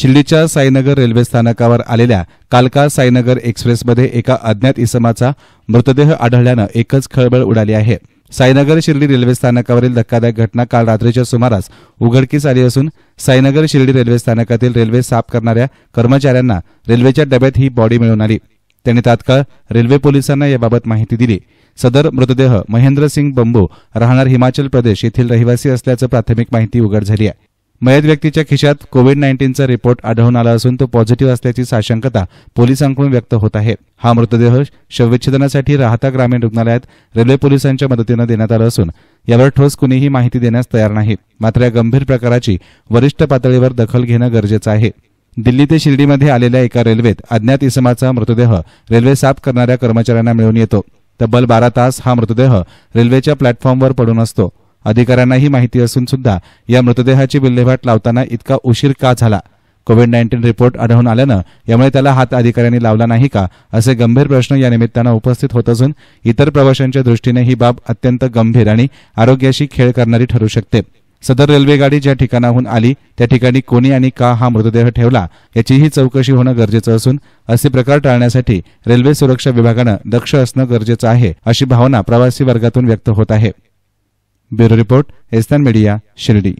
शिर्डीच्या साईनगर रेल्वे स्थानकावर आलेल्या कालका साईनगर एक्सप्रेसमध्ये एका अज्ञात इसमाचा मृतदेह आढळल्यानं एकच खळबळ उडाली आहे साईनगर शिर्डी रेल्वे स्थानकावरील धक्कादायक घटना काल रात्रीच्या सुमारास उघडकीस आली असून साईनगर शिर्डी रेल्वे स्थानकातील रेल्वे साफ करणाऱ्या कर्मचाऱ्यांना रेल्वेच्या डब्यात ही बॉडी मिळून आली त्यांनी तात्काळ रेल्वे पोलिसांना याबाबत माहिती दिली सदर मृतदेह महेंद्र सिंग बंबू राहणार हिमाचल प्रदेश येथील रहिवासी असल्याचं प्राथमिक माहिती उघड झाली आहे मयत व्यक्तीच्या खिशात कोविड नाईन्टीनचा रिपोर्ट आढळून आला असून तो पॉझिटिव्ह असल्याची साशंकता पोलिसांकडून व्यक्त होत आहे हा मृतदेह शवविच्छेदनासाठी राहता ग्रामीण रुग्णालयात रेल्वे पोलिसांच्या मदतीनं देण्यात आला असून यावर ठोस कुणीही माहिती देण्यास तयार नाही मात्र या गंभीर प्रकाराची वरिष्ठ पातळीवर दखल घेणं गरजेचं आहे दिल्ली ते शिर्डीमध्ये आलेल्या एका रेल्वेत अज्ञात इसमाचा मृतदेह रेल्वे साफ करणाऱ्या कर्मचाऱ्यांना मिळून येतो तब्बल बारा तास हा मृतदेह रेल्वेच्या प्लॅटफॉर्मवर पडून असतो अधिकाऱ्यांनाही माहिती असून सुद्धा या मृतदेहाची विल्हेवाट लावताना इतका उशीर का झाला कोविड नाईन्टीन रिपोर्ट आढळून आल्यानं यामुळे त्याला हात अधिकाऱ्यांनी लावला नाही का असे गंभीर प्रश्न या निमित्तानं उपस्थित होत असून इतर प्रवाशांच्या दृष्टीने ही बाब अत्यंत गंभीर आणि आरोग्याशी खेळ करणारी ठरू शकते सदर रेल्वेगाडी ज्या ठिकाणाहून आली त्या ठिकाणी कोणी आणि का हा मृतदेह ठेवला याचीही चौकशी होणं गरजेचं असून असे प्रकार टाळण्यासाठी रेल्वे सुरक्षा विभागानं दक्ष असणं गरजेचं आहे अशी भावना प्रवासी वर्गातून व्यक्त होत आहे ब्युरो रिपोर्ट एस्तान मीडिया शिर्डी